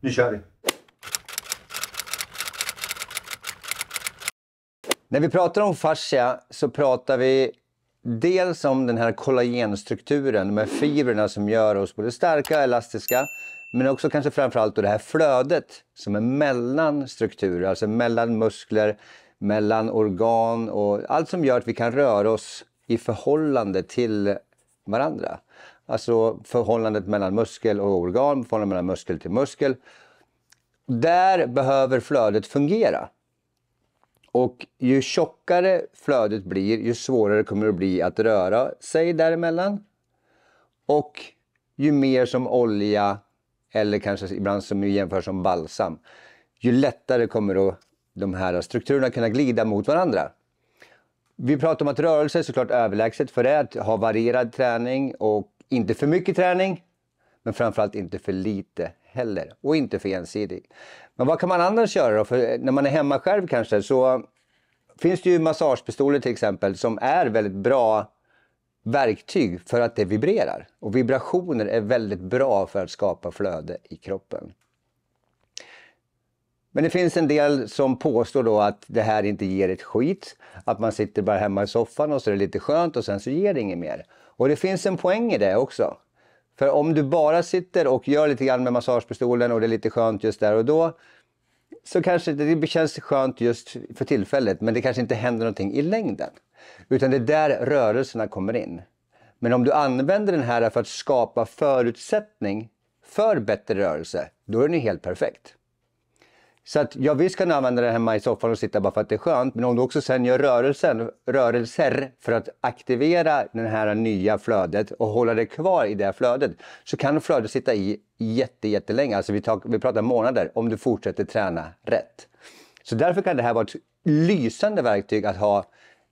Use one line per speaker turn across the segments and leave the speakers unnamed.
Nu kör vi! När vi pratar om fascia så pratar vi dels om den här kollagenstrukturen, de här fibrerna som gör oss både starka och elastiska, men också kanske framförallt då det här flödet som är mellan strukturer, alltså mellan muskler, mellan organ och allt som gör att vi kan röra oss i förhållande till varandra. Alltså förhållandet mellan muskel och organ, förhållandet mellan muskel till muskel. Där behöver flödet fungera. Och ju tjockare flödet blir, ju svårare kommer det bli att röra sig däremellan. Och ju mer som olja, eller kanske ibland som jämförs som balsam, ju lättare kommer då de här strukturerna kunna glida mot varandra. Vi pratar om att rörelse är såklart överlägset för det, är att ha varierad träning och inte för mycket träning, men framförallt inte för lite heller. Och inte för ensidig. Men vad kan man annars göra då? För eh, när man är hemma själv kanske så finns det ju massagepistoler till exempel som är väldigt bra verktyg för att det vibrerar. Och vibrationer är väldigt bra för att skapa flöde i kroppen. Men det finns en del som påstår då att det här inte ger ett skit. Att man sitter bara hemma i soffan och så är det lite skönt och sen så ger det inget mer. Och det finns en poäng i det också. För om du bara sitter och gör lite grann med massagepistolen och det är lite skönt just där och då. Så kanske det känns skönt just för tillfället men det kanske inte händer någonting i längden. Utan det är där rörelserna kommer in. Men om du använder den här för att skapa förutsättning för bättre rörelse, då är den ju helt perfekt. Så att ja visst kan du använda den hemma i soffan och sitta bara för att det är skönt. Men om du också sen gör rörelsen, rörelser för att aktivera det här nya flödet och hålla det kvar i det flödet så kan flödet sitta i jättelänge. Alltså vi, tar, vi pratar månader om du fortsätter träna rätt. Så därför kan det här vara ett lysande verktyg att ha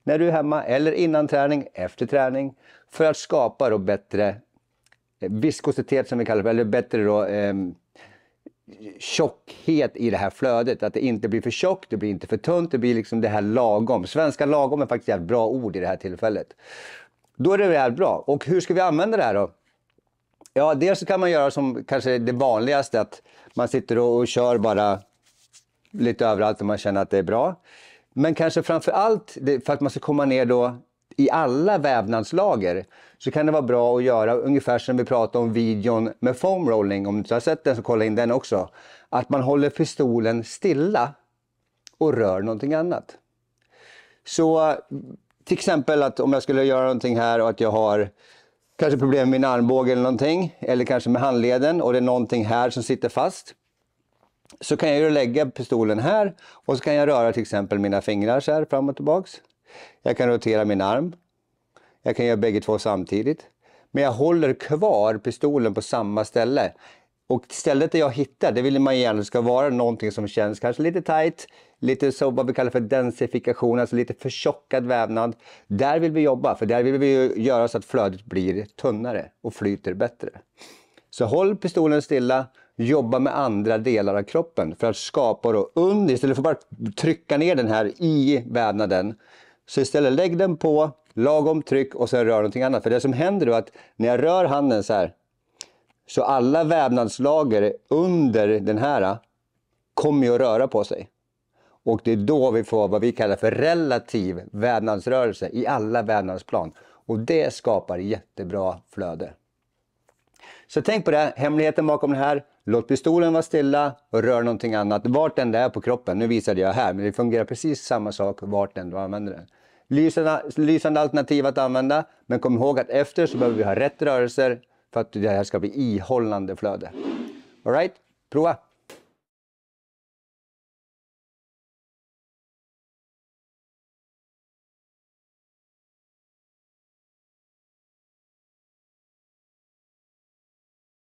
när du är hemma eller innan träning, efter träning för att skapa då bättre viskositet som vi kallar det, eller bättre då, eh, tjockhet i det här flödet. Att det inte blir för tjockt, det blir inte för tunt, det blir liksom det här lagom. Svenska lagom är faktiskt ett bra ord i det här tillfället. Då är det väl bra. Och hur ska vi använda det här då? Ja, dels så kan man göra som kanske det vanligaste, att man sitter och, och kör bara lite överallt om man känner att det är bra. Men kanske framför allt för att man ska komma ner då i alla vävnadslager så kan det vara bra att göra ungefär som vi pratade om videon med foam rolling, om du inte har sett den så kolla in den också. Att man håller pistolen stilla och rör någonting annat. Så till exempel att om jag skulle göra någonting här och att jag har kanske problem med min armbåge eller någonting, eller kanske med handleden och det är någonting här som sitter fast. Så kan jag ju lägga pistolen här och så kan jag röra till exempel mina fingrar så här fram och tillbaks. Jag kan rotera min arm. Jag kan göra bägge två samtidigt. Men jag håller kvar pistolen på samma ställe. Och stället där jag hittar, det vill man gärna ska vara någonting som känns kanske lite tight, lite så vad vi kallar för densifikation, alltså lite förtjockad vävnad. Där vill vi jobba, för där vill vi göra så att flödet blir tunnare och flyter bättre. Så håll pistolen stilla, jobba med andra delar av kroppen för att skapa då under, istället för att bara trycka ner den här i vävnaden, så istället lägg den på, lagom tryck och sen rör någonting annat. För det som händer då är att när jag rör handen så här, så alla vävnadslager under den här äh, kommer ju att röra på sig. Och det är då vi får vad vi kallar för relativ vävnadsrörelse i alla vävnadsplan. Och det skapar jättebra flöde. Så tänk på det, hemligheten bakom det här. Låt pistolen vara stilla och rör någonting annat, vart den är på kroppen. Nu visade jag här, men det fungerar precis samma sak vart den du använder den. Lysande, lysande alternativ att använda, men kom ihåg att efter så behöver vi ha rätt rörelser för att det här ska bli ihållande flöde. Alright, prova!